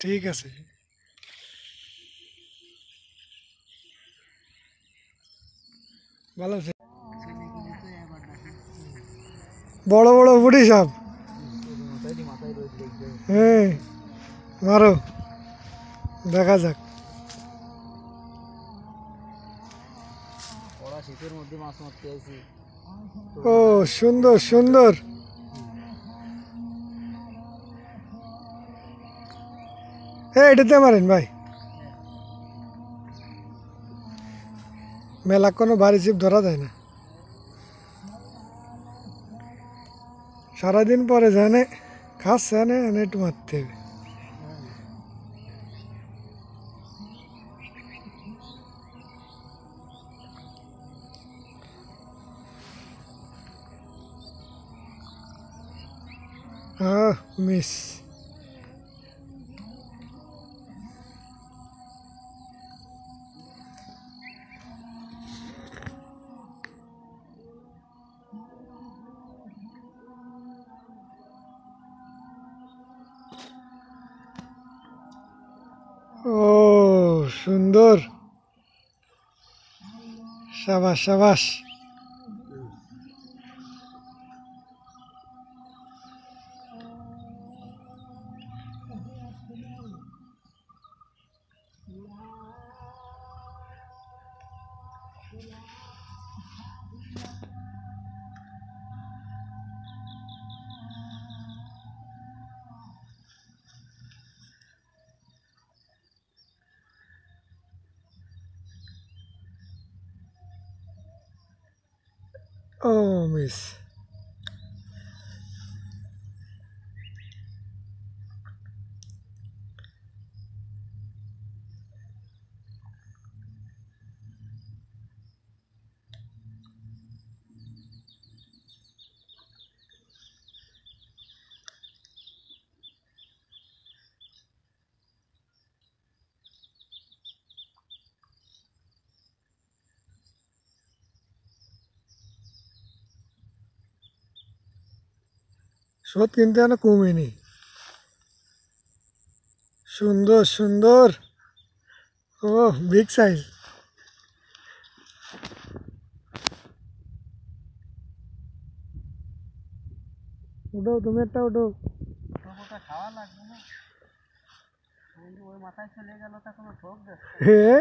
ঠিক আছে ভালো আছে বড় বড় বুড়ি সব হ্যাঁ মারো দেখা যাক ও সুন্দর সুন্দর হ্যাঁ এটাতে মারেন ভাই মেলা কোনো বাড়ি চিপ ধরা যায় না সারাদিন পরে জানে খাচ্ছে না একটু মারতে হবে হ্যাঁ মিস सुंदर शाबाश शाबाश Oh, miss. সুদ কিনতে এখানে কমেনি সুন্দর সুন্দর ও বিগ সাইজ ওঠো তুমি একটা ওঠো খাওয়া লাগবে না ওই মাথায় চলে গেল তা কোনো ভোগ দেখছে হ্যাঁ?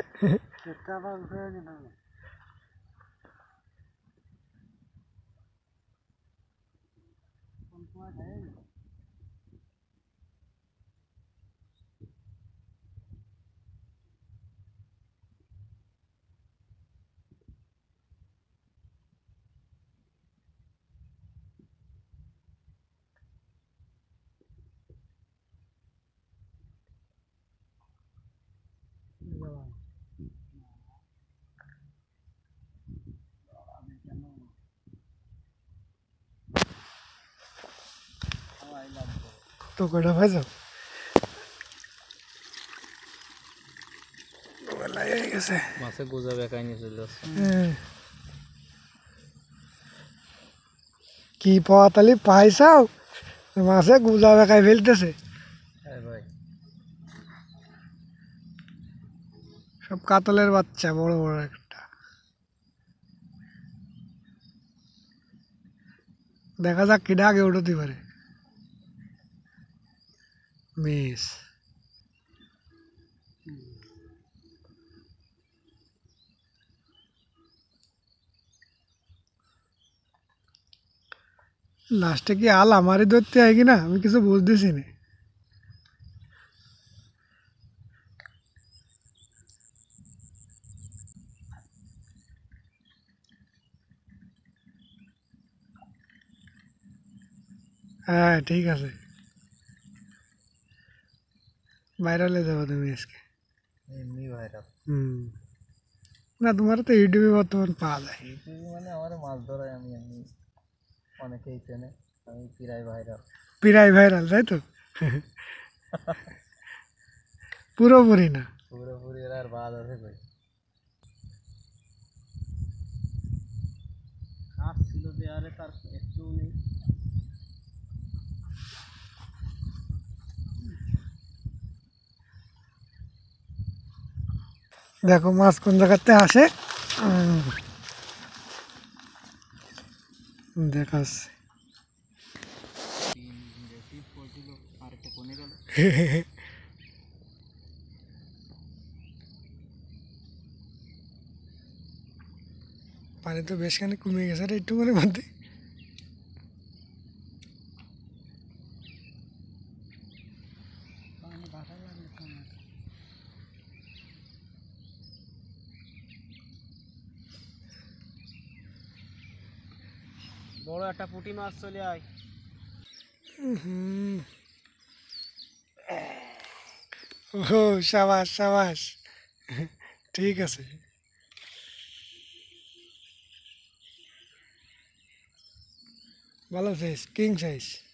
my head. শক্ত করে ভাজো গেছে মাছে গোজা বেকাই নিয়ে চলে হ্যাঁ। কি পাতালি পাইছাও মাছে গোজা বেকাই ফেলতেছে হ্যাঁ সব কাতলের বাচ্চা বড় বড় একটা দেখা যাক কিনা আগে উঠতে পারে মেষ লাস্টে কি আল আমারই ধরতে হয় কি না আমি কিছু বুঝতেছি না হ্যাঁ ঠিক আছে व्हायरल जावं तुम्ही असे मी व्हायरल না তোমার তো ইউটিউবে বর্তমান পাওয়া যায় ইউটিউবে মানে আমার মাছ ধরাই আমি আমি অনেকেই চেনে আমি পিরাই ভাইরাল পিরাই ভাইরাল তাই তো পুরোপুরি না পুরোপুরি এরা আর বাদ আছে কই কাজ ছিল যে আরে তার একটু নেই দেখো মাছ কোন জায়গাতে আসে দেখাচ্ছে পানি তো বেশ খানি কমে গেছে আর মানে মধ্যে বড় একটা পুঁটি মাছ চলে আয় ও সাবাস সাবাস ঠিক আছে ভালো সাইজ কিং সাইজ